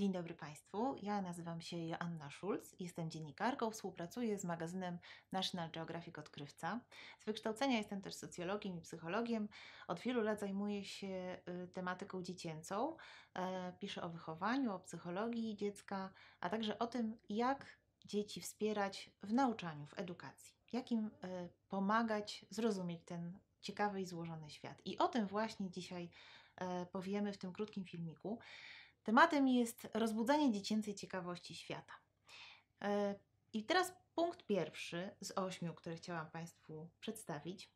Dzień dobry Państwu, ja nazywam się Joanna Schulz, jestem dziennikarką, współpracuję z magazynem National Geographic Odkrywca. Z wykształcenia jestem też socjologiem i psychologiem. Od wielu lat zajmuję się y, tematyką dziecięcą, e, piszę o wychowaniu, o psychologii dziecka, a także o tym, jak dzieci wspierać w nauczaniu, w edukacji, jak im y, pomagać zrozumieć ten ciekawy i złożony świat. I o tym właśnie dzisiaj e, powiemy w tym krótkim filmiku. Tematem jest rozbudzanie dziecięcej ciekawości świata. E, I teraz punkt pierwszy z ośmiu, który chciałam Państwu przedstawić,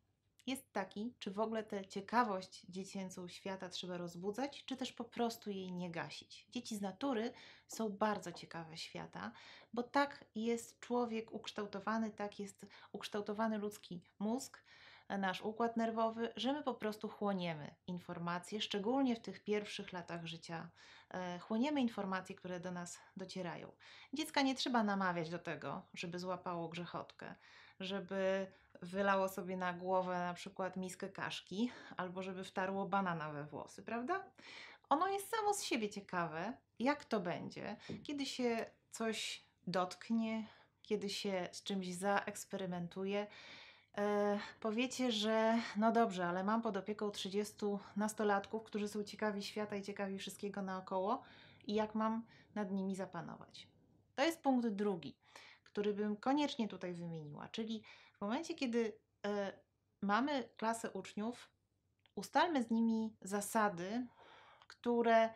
jest taki, czy w ogóle tę ciekawość dziecięcą świata trzeba rozbudzać, czy też po prostu jej nie gasić. Dzieci z natury są bardzo ciekawe świata, bo tak jest człowiek ukształtowany, tak jest ukształtowany ludzki mózg, nasz układ nerwowy, że my po prostu chłoniemy informacje, szczególnie w tych pierwszych latach życia. E, chłoniemy informacje, które do nas docierają. Dziecka nie trzeba namawiać do tego, żeby złapało grzechotkę, żeby wylało sobie na głowę na przykład miskę kaszki, albo żeby wtarło banana we włosy, prawda? Ono jest samo z siebie ciekawe, jak to będzie, kiedy się coś dotknie, kiedy się z czymś zaeksperymentuje E, powiecie, że no dobrze, ale mam pod opieką 30 nastolatków, którzy są ciekawi świata i ciekawi wszystkiego naokoło i jak mam nad nimi zapanować. To jest punkt drugi, który bym koniecznie tutaj wymieniła, czyli w momencie, kiedy e, mamy klasę uczniów, ustalmy z nimi zasady, które,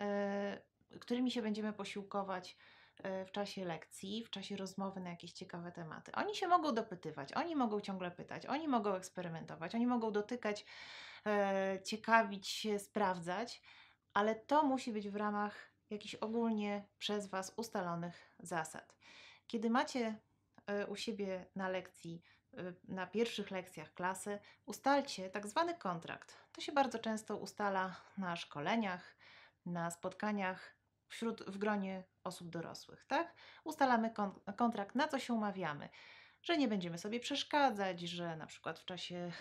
e, którymi się będziemy posiłkować E, w czasie lekcji, w czasie rozmowy na jakieś ciekawe tematy. Oni się mogą dopytywać, oni mogą ciągle pytać, oni mogą eksperymentować, oni mogą dotykać, e, ciekawić się, sprawdzać, ale to musi być w ramach jakichś ogólnie przez Was ustalonych zasad. Kiedy macie e, u siebie na lekcji, na pierwszych lekcjach klasy, ustalcie tak zwany kontrakt. To się bardzo często ustala na szkoleniach, na spotkaniach wśród, w gronie osób dorosłych, tak? Ustalamy kon kontrakt, na co się umawiamy że nie będziemy sobie przeszkadzać, że na przykład w czasie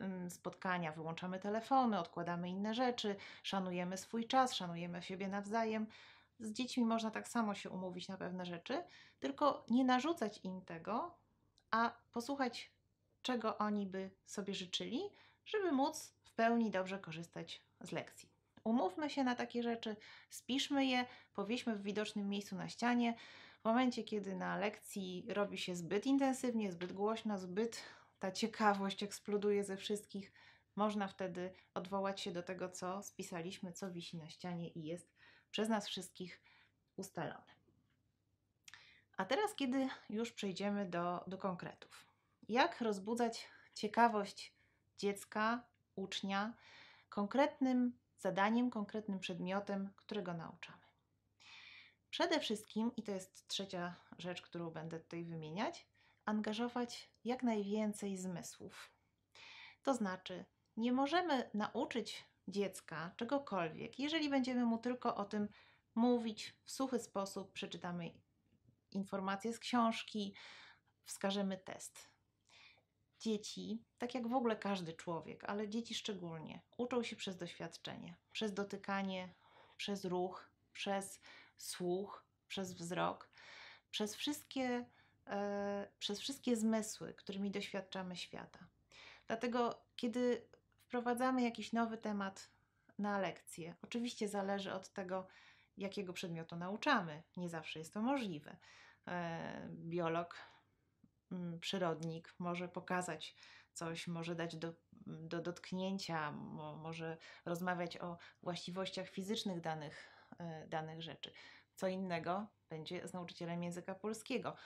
mm, spotkania wyłączamy telefony, odkładamy inne rzeczy, szanujemy swój czas, szanujemy siebie nawzajem. Z dziećmi można tak samo się umówić na pewne rzeczy, tylko nie narzucać im tego, a posłuchać, czego oni by sobie życzyli, żeby móc w pełni dobrze korzystać z lekcji. Umówmy się na takie rzeczy, spiszmy je, powiedzmy w widocznym miejscu na ścianie. W momencie, kiedy na lekcji robi się zbyt intensywnie, zbyt głośno, zbyt ta ciekawość eksploduje ze wszystkich, można wtedy odwołać się do tego, co spisaliśmy, co wisi na ścianie i jest przez nas wszystkich ustalone. A teraz, kiedy już przejdziemy do, do konkretów. Jak rozbudzać ciekawość dziecka, ucznia konkretnym zadaniem, konkretnym przedmiotem, którego nauczamy. Przede wszystkim, i to jest trzecia rzecz, którą będę tutaj wymieniać, angażować jak najwięcej zmysłów. To znaczy, nie możemy nauczyć dziecka czegokolwiek, jeżeli będziemy mu tylko o tym mówić w suchy sposób, przeczytamy informacje z książki, wskażemy test dzieci, tak jak w ogóle każdy człowiek, ale dzieci szczególnie, uczą się przez doświadczenie, przez dotykanie, przez ruch, przez słuch, przez wzrok, przez wszystkie, e, przez wszystkie zmysły, którymi doświadczamy świata. Dlatego, kiedy wprowadzamy jakiś nowy temat na lekcję, oczywiście zależy od tego, jakiego przedmiotu nauczamy. Nie zawsze jest to możliwe. E, biolog Mm, przyrodnik może pokazać coś, może dać do, do dotknięcia, mo, może rozmawiać o właściwościach fizycznych danych, e, danych rzeczy. Co innego będzie z nauczycielem języka polskiego.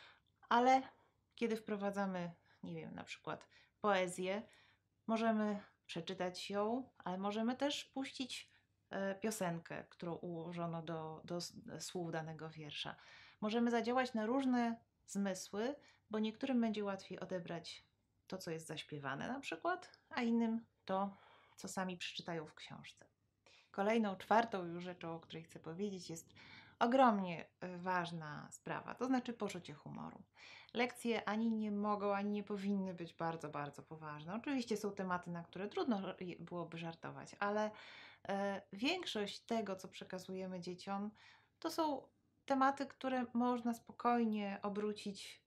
Ale kiedy wprowadzamy, nie wiem, na przykład poezję, możemy przeczytać ją, ale możemy też puścić e, piosenkę, którą ułożono do, do e, słów danego wiersza. Możemy zadziałać na różne zmysły, bo niektórym będzie łatwiej odebrać to, co jest zaśpiewane na przykład, a innym to, co sami przeczytają w książce. Kolejną, czwartą już rzeczą, o której chcę powiedzieć, jest ogromnie y, ważna sprawa, to znaczy poczucie humoru. Lekcje ani nie mogą, ani nie powinny być bardzo, bardzo poważne. Oczywiście są tematy, na które trudno byłoby żartować, ale y, większość tego, co przekazujemy dzieciom, to są tematy, które można spokojnie obrócić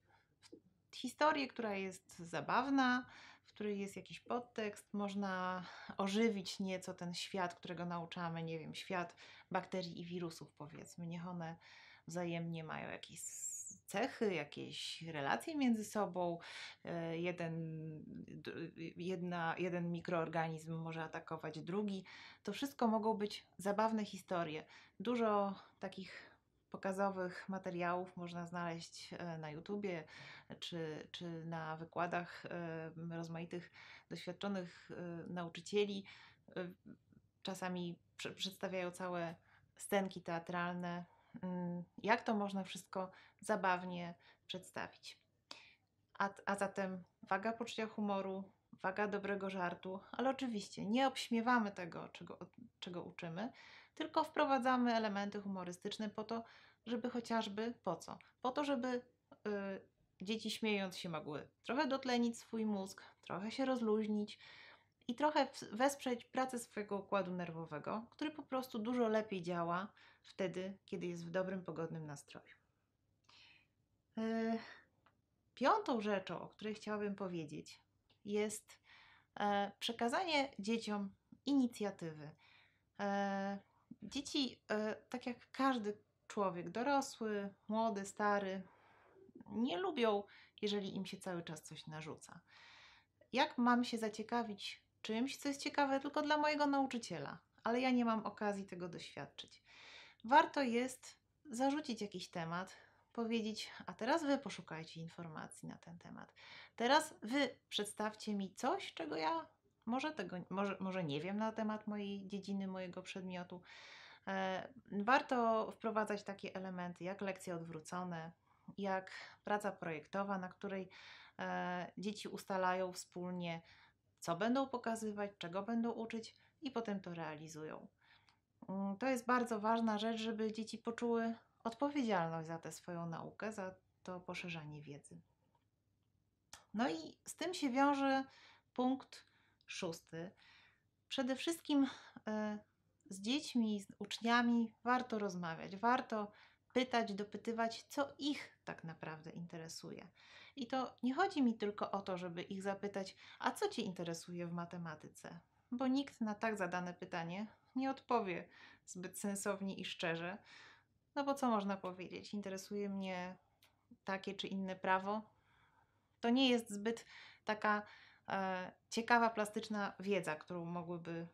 w historię, która jest zabawna, w której jest jakiś podtekst, można ożywić nieco ten świat, którego nauczamy, nie wiem, świat bakterii i wirusów, powiedzmy. Niech one wzajemnie mają jakieś cechy, jakieś relacje między sobą. E, jeden, jedna, jeden mikroorganizm może atakować drugi. To wszystko mogą być zabawne historie. Dużo takich pokazowych materiałów można znaleźć e, na YouTubie czy, czy na wykładach e, rozmaitych doświadczonych e, nauczycieli. Czasami przedstawiają całe scenki teatralne. Mm, jak to można wszystko zabawnie przedstawić? A, a zatem waga poczucia humoru, waga dobrego żartu, ale oczywiście nie obśmiewamy tego, czego, czego uczymy, tylko wprowadzamy elementy humorystyczne po to, żeby chociażby po co? Po to, żeby y, dzieci śmiejąc się mogły trochę dotlenić swój mózg, trochę się rozluźnić i trochę wesprzeć pracę swojego układu nerwowego, który po prostu dużo lepiej działa wtedy, kiedy jest w dobrym, pogodnym nastroju. Y, piątą rzeczą, o której chciałabym powiedzieć, jest e, przekazanie dzieciom inicjatywy. E, Dzieci, e, tak jak każdy człowiek, dorosły, młody, stary, nie lubią, jeżeli im się cały czas coś narzuca. Jak mam się zaciekawić czymś, co jest ciekawe tylko dla mojego nauczyciela, ale ja nie mam okazji tego doświadczyć? Warto jest zarzucić jakiś temat, powiedzieć: A teraz wy poszukajcie informacji na ten temat. Teraz wy przedstawcie mi coś, czego ja może, tego, może, może nie wiem na temat mojej dziedziny, mojego przedmiotu. E, warto wprowadzać takie elementy jak lekcje odwrócone, jak praca projektowa, na której e, dzieci ustalają wspólnie, co będą pokazywać, czego będą uczyć i potem to realizują. Mm, to jest bardzo ważna rzecz, żeby dzieci poczuły odpowiedzialność za tę swoją naukę, za to poszerzanie wiedzy. No i z tym się wiąże punkt szósty. Przede wszystkim e, z dziećmi, z uczniami warto rozmawiać, warto pytać, dopytywać, co ich tak naprawdę interesuje. I to nie chodzi mi tylko o to, żeby ich zapytać, a co Cię interesuje w matematyce? Bo nikt na tak zadane pytanie nie odpowie zbyt sensownie i szczerze. No bo co można powiedzieć? Interesuje mnie takie czy inne prawo. To nie jest zbyt taka E, ciekawa, plastyczna wiedza, którą mogłyby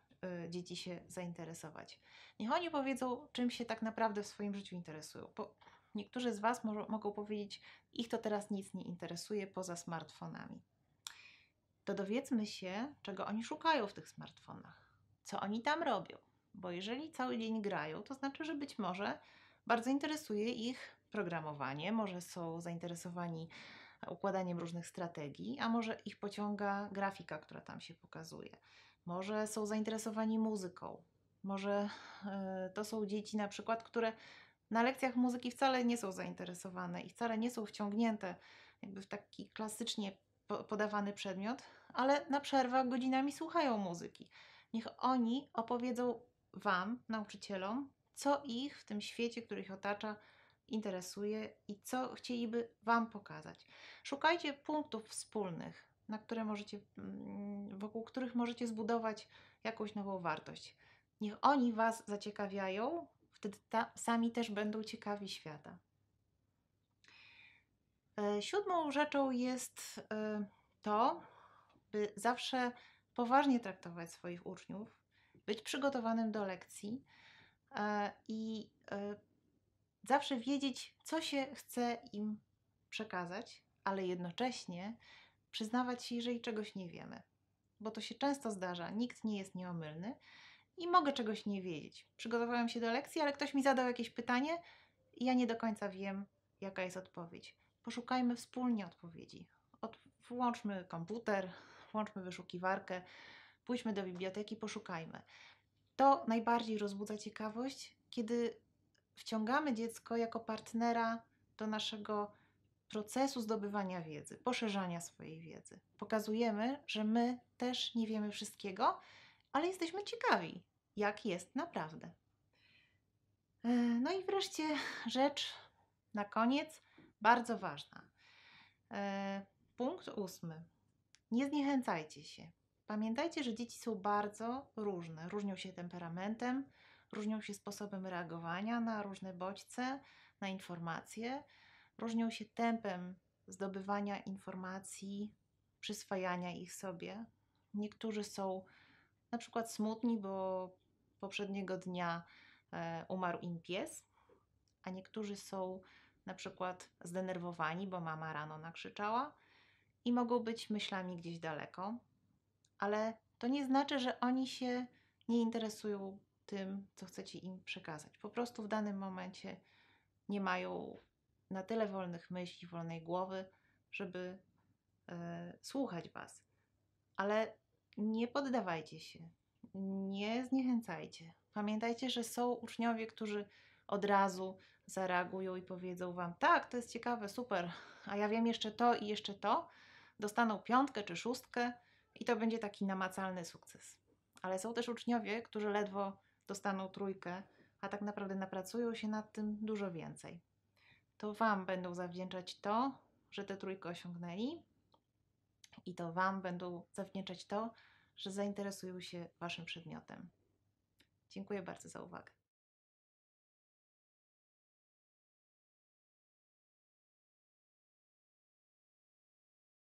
e, dzieci się zainteresować. Niech oni powiedzą, czym się tak naprawdę w swoim życiu interesują. Bo niektórzy z Was może mogą powiedzieć, ich to teraz nic nie interesuje poza smartfonami. To dowiedzmy się, czego oni szukają w tych smartfonach, co oni tam robią. Bo jeżeli cały dzień grają, to znaczy, że być może bardzo interesuje ich programowanie, może są zainteresowani układaniem różnych strategii, a może ich pociąga grafika, która tam się pokazuje. Może są zainteresowani muzyką. Może e, to są dzieci na przykład, które na lekcjach muzyki wcale nie są zainteresowane i wcale nie są wciągnięte jakby w taki klasycznie podawany przedmiot, ale na przerwach godzinami słuchają muzyki. Niech oni opowiedzą Wam, nauczycielom, co ich w tym świecie, który ich otacza, interesuje i co chcieliby Wam pokazać. Szukajcie punktów wspólnych, na które możecie, mm, wokół których możecie zbudować jakąś nową wartość. Niech oni Was zaciekawiają, wtedy ta, sami też będą ciekawi świata. E, siódmą rzeczą jest e, to, by zawsze poważnie traktować swoich uczniów, być przygotowanym do lekcji e, i zawsze wiedzieć, co się chce im przekazać, ale jednocześnie przyznawać się, jeżeli czegoś nie wiemy. Bo to się często zdarza, nikt nie jest nieomylny i mogę czegoś nie wiedzieć. Przygotowałem się do lekcji, ale ktoś mi zadał jakieś pytanie i ja nie do końca wiem, jaka jest odpowiedź. Poszukajmy wspólnie odpowiedzi. Od, włączmy komputer, włączmy wyszukiwarkę, pójdźmy do biblioteki, poszukajmy. To najbardziej rozbudza ciekawość, kiedy wciągamy dziecko jako partnera do naszego procesu zdobywania wiedzy, poszerzania swojej wiedzy. Pokazujemy, że my też nie wiemy wszystkiego, ale jesteśmy ciekawi, jak jest naprawdę. E, no i wreszcie rzecz na koniec, bardzo ważna. E, punkt ósmy. Nie zniechęcajcie się. Pamiętajcie, że dzieci są bardzo różne. Różnią się temperamentem, różnią się sposobem reagowania na różne bodźce, na informacje, różnią się tempem zdobywania informacji, przyswajania ich sobie. Niektórzy są na przykład smutni, bo poprzedniego dnia e, umarł im pies, a niektórzy są na przykład zdenerwowani, bo mama rano nakrzyczała i mogą być myślami gdzieś daleko, ale to nie znaczy, że oni się nie interesują tym, co chcecie im przekazać. Po prostu w danym momencie nie mają na tyle wolnych myśli, wolnej głowy, żeby e, słuchać Was. Ale nie poddawajcie się, nie zniechęcajcie. Pamiętajcie, że są uczniowie, którzy od razu zareagują i powiedzą Wam: Tak, to jest ciekawe, super, a ja wiem jeszcze to i jeszcze to. Dostaną piątkę czy szóstkę i to będzie taki namacalny sukces. Ale są też uczniowie, którzy ledwo dostaną trójkę, a tak naprawdę napracują się nad tym dużo więcej. To Wam będą zawdzięczać to, że tę trójkę osiągnęli, i to Wam będą zawdzięczać to, że zainteresują się Waszym przedmiotem. Dziękuję bardzo za uwagę.